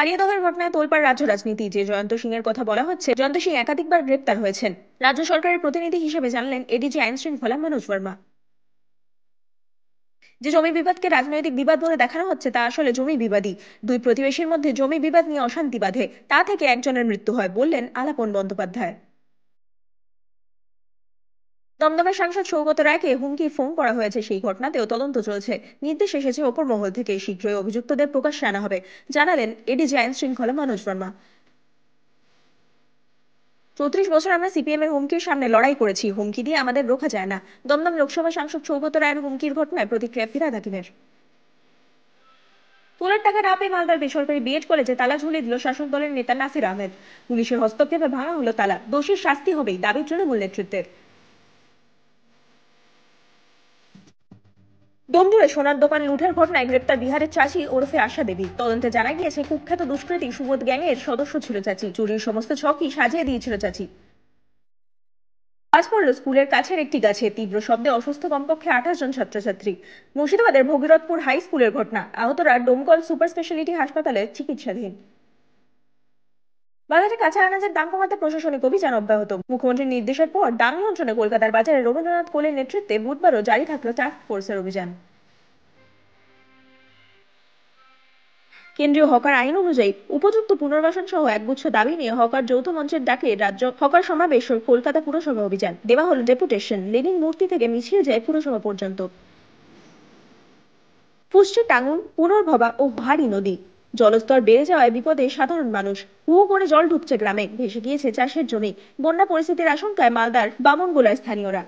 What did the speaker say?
আলিয়া দহের ঘটনায় তোলপাড় রাজ্য রাজনীতি যে জয়ন্ত সিং এর কথা বলা হচ্ছে জয়ন্ত সিং একাধিকবার গ্রেপ্তার হয়েছেন রাজ্য সরকারের প্রতিনিধি হিসেবে জানলেন এডিজি আইন শৃঙ্খলা মনোজ বর্মা যে জমি বিবাদকে রাজনৈতিক বিবাদ বলে দেখানো হচ্ছে তা আসলে জমি বিবাদী দুই প্রতিবেশীর মধ্যে জমি বিবাদ নিয়ে অশান্তি বাধে তা থেকে একজনের মৃত্যু হয় বললেন আলাপন বন্দ্যোপাধ্যায় দমদমের সাংসদ সৌগত রায়কে হুমকি ফোন করা হয়েছে সেই ঘটনাতেও তদন্ত চলছে নির্দেশ এসেছে ওপর মহল থেকে শীঘ্রই অভিযুক্তদের প্রকাশ্যে আনা হবে জানালেন এডিজি আইন শৃঙ্খলা মনোজ বর্মা চৌত্রিশ বছর আমরা সিপিএম এর হুমকির সামনে লড়াই করেছি হুমকি দিয়ে আমাদের রোখা যায় না দমদম লোকসভা সাংসদ সৌগত রায়ের হুমকির ঘটনায় প্রতিক্রিয়া ফিরা থাকিবের তোলার টাকা না পেয়ে মালদার বেসরকারি বিএড কলেজে তালা ঝুলিয়ে দিল শাসক দলের নেতা নাসির আহমেদ পুলিশের হস্তক্ষেপে ভাঙা হলো তালা দোষীর শাস্তি হবেই দাবির মূল নেতৃত্বের দমদুরে সোনার দোকান লুঠের ঘটনায় গ্রেপ্তার বিহারের চাষি ওরফে আশা দেবী তদন্তে জানা গিয়েছে কুখ্যাত দুষ্কৃতী সুবোধ গ্যাংয়ের সদস্য ছিল চাচি চুরির সমস্ত ছকই সাজিয়ে দিয়েছিল চাচি আজ পড়ল স্কুলের কাছের একটি গাছে তীব্র শব্দে অসুস্থ কমপক্ষে আঠাশ জন ছাত্রছাত্রী মুর্শিদাবাদের ভগীরথপুর হাই স্কুলের ঘটনা আহতরা ডোমকল সুপার স্পেশালিটি হাসপাতালে চিকিৎসাধীন বাজারে কাঁচা আনাজের দাম কমাতে প্রশাসনিক অভিযান অব্যাহত মুখ্যমন্ত্রীর নির্দেশের পর দাম নিয়ন্ত্রণে কলকাতার বাজারে রবীন্দ্রনাথ কোলের নেতৃত্বে বুধবারও জারি থাকলো টাস্ক ফোর্সের অভিযান কেন্দ্রীয় হকার আইন অনুযায়ী উপযুক্ত পুনর্বাসন সহ একগুচ্ছ দাবি নিয়ে হকার যৌথ মঞ্চের ডাকে রাজ্য হকার সমাবেশ কলকাতা পুরসভা অভিযান দেওয়া হল ডেপুটেশন লেনিন মূর্তি থেকে মিছিল যায় পুরসভা পর্যন্ত ফুসছে টাঙ্গুন পুনর্ভবা ও ভারী নদী জলস্তর বেড়ে যাওয়ায় বিপদে সাধারণ মানুষ হুহু করে জল ঢুকছে গ্রামে ভেসে গিয়েছে চাষের জমি বন্যা পরিস্থিতির আশঙ্কায় মালদার বামনগোলায় স্থানীয়রা